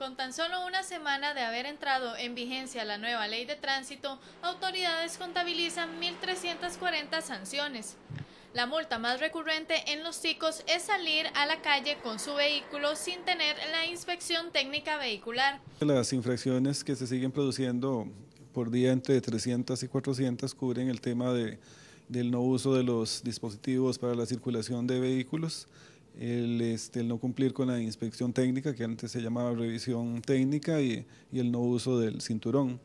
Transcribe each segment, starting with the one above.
Con tan solo una semana de haber entrado en vigencia la nueva ley de tránsito, autoridades contabilizan 1.340 sanciones. La multa más recurrente en los chicos es salir a la calle con su vehículo sin tener la inspección técnica vehicular. Las infracciones que se siguen produciendo por día entre 300 y 400 cubren el tema del no uso de los dispositivos para la circulación de vehículos, el, este, el no cumplir con la inspección técnica, que antes se llamaba revisión técnica, y el no uso del cinturón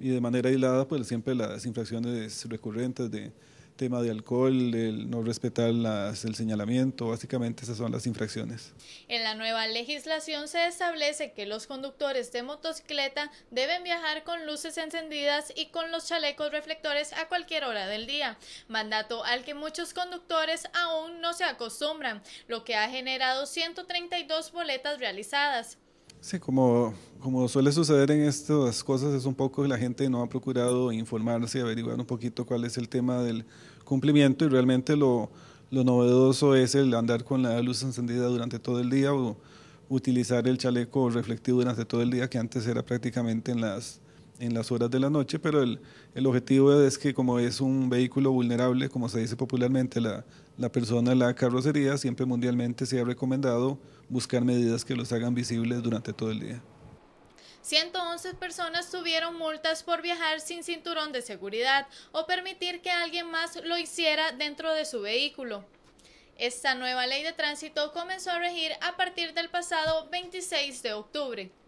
y de manera aislada, pues siempre las infracciones recurrentes de tema de alcohol, el no respetar el señalamiento, básicamente esas son las infracciones. En la nueva legislación se establece que los conductores de motocicleta deben viajar con luces encendidas y con los chalecos reflectores a cualquier hora del día, mandato al que muchos conductores aún no se acostumbran, lo que ha generado 132 boletas realizadas. Sí, como, suele suceder en estas cosas, es un poco que la gente no ha procurado informarse averiguar un poquito cuál es el tema del cumplimiento y realmente lo, novedoso es el andar con la luz encendida durante todo el día o utilizar el chaleco reflectivo durante todo el día, que antes era prácticamente en las, en las horas de la noche, pero el, el objetivo es que como es un vehículo vulnerable, como se dice popularmente, la la persona, la carrocería, siempre mundialmente se ha recomendado buscar medidas que los hagan visibles durante todo el día. 111 personas tuvieron multas por viajar sin cinturón de seguridad o permitir que alguien más lo hiciera dentro de su vehículo. Esta nueva ley de tránsito comenzó a regir a partir del pasado 26 de octubre.